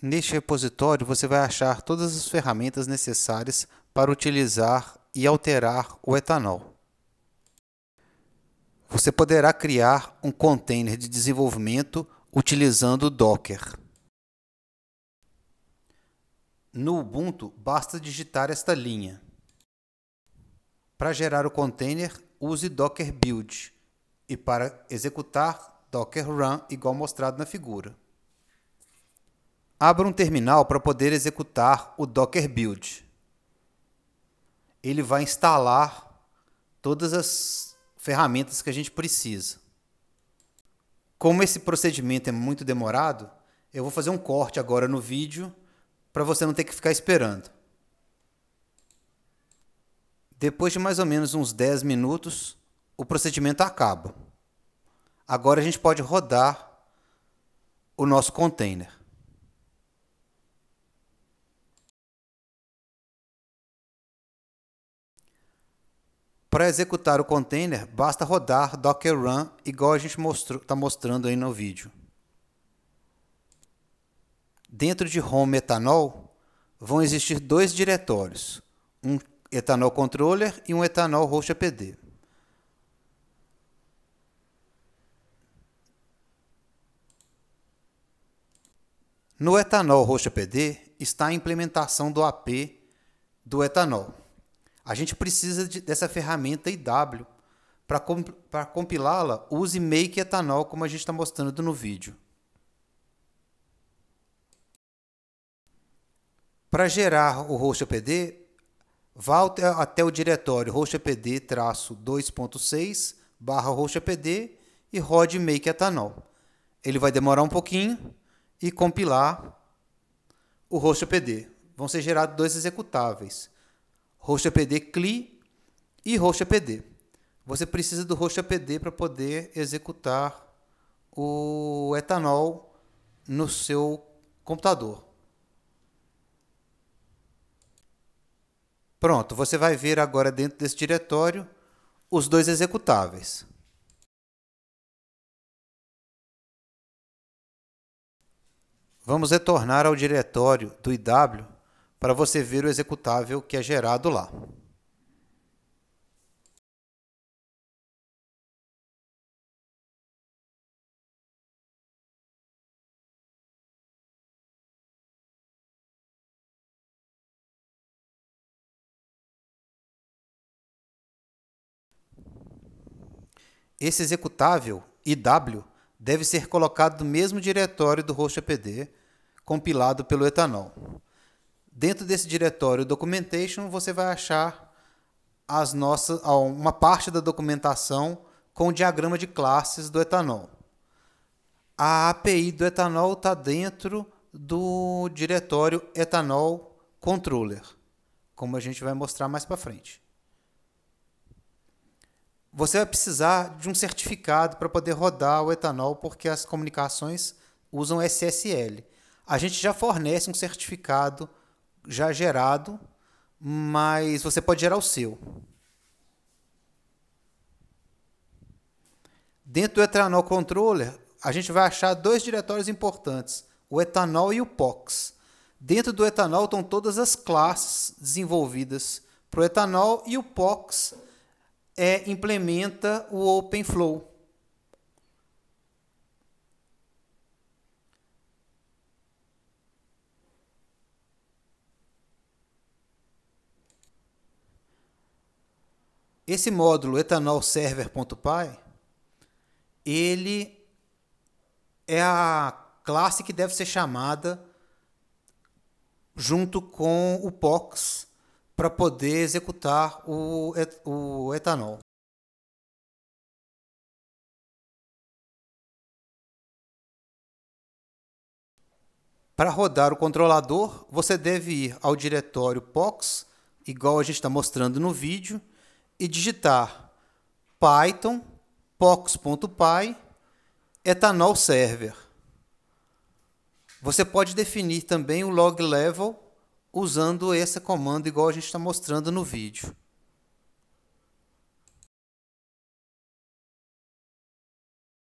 Neste repositório você vai achar todas as ferramentas necessárias para utilizar e alterar o etanol. Você poderá criar um container de desenvolvimento utilizando o Docker. No Ubuntu, basta digitar esta linha. Para gerar o container, use Docker Build e para executar, Docker Run, igual mostrado na figura. Abra um terminal para poder executar o Docker Build. Ele vai instalar todas as ferramentas que a gente precisa. Como esse procedimento é muito demorado, eu vou fazer um corte agora no vídeo para você não ter que ficar esperando. Depois de mais ou menos uns 10 minutos, o procedimento acaba. Agora a gente pode rodar o nosso container. Para executar o container, basta rodar docker run, igual a gente está mostrou, tá mostrando aí no vídeo. Dentro de home etanol, vão existir dois diretórios, um etanol controller e um etanol host apd. No etanol host apd está a implementação do AP do etanol. A gente precisa de, dessa ferramenta IW. Para compilá-la, use Make Etanol, como a gente está mostrando no vídeo. Para gerar o RoastAPD, vá até o diretório roastapd-2.6 barra e rode make etanol. Ele vai demorar um pouquinho e compilar o roastapd. Vão ser gerados dois executáveis host é CLI e Hostapd. É você precisa do Hostapd é para poder executar o etanol no seu computador. Pronto, você vai ver agora dentro desse diretório os dois executáveis. Vamos retornar ao diretório do IW para você ver o executável que é gerado lá. Esse executável, IW, deve ser colocado no mesmo diretório do host EPD compilado pelo etanol. Dentro desse diretório documentation, você vai achar as nossas, uma parte da documentação com o diagrama de classes do etanol. A API do etanol está dentro do diretório etanol controller, como a gente vai mostrar mais para frente. Você vai precisar de um certificado para poder rodar o etanol, porque as comunicações usam SSL. A gente já fornece um certificado já é gerado, mas você pode gerar o seu. Dentro do Ethanol Controller, a gente vai achar dois diretórios importantes, o etanol e o POX. Dentro do etanol estão todas as classes desenvolvidas para o etanol e o POX é, implementa o OpenFlow. Esse módulo etanolserver.py, ele é a classe que deve ser chamada junto com o POX para poder executar o, et o etanol. Para rodar o controlador, você deve ir ao diretório POX, igual a gente está mostrando no vídeo, e digitar python pox.py etanol server. Você pode definir também o log level usando esse comando igual a gente está mostrando no vídeo.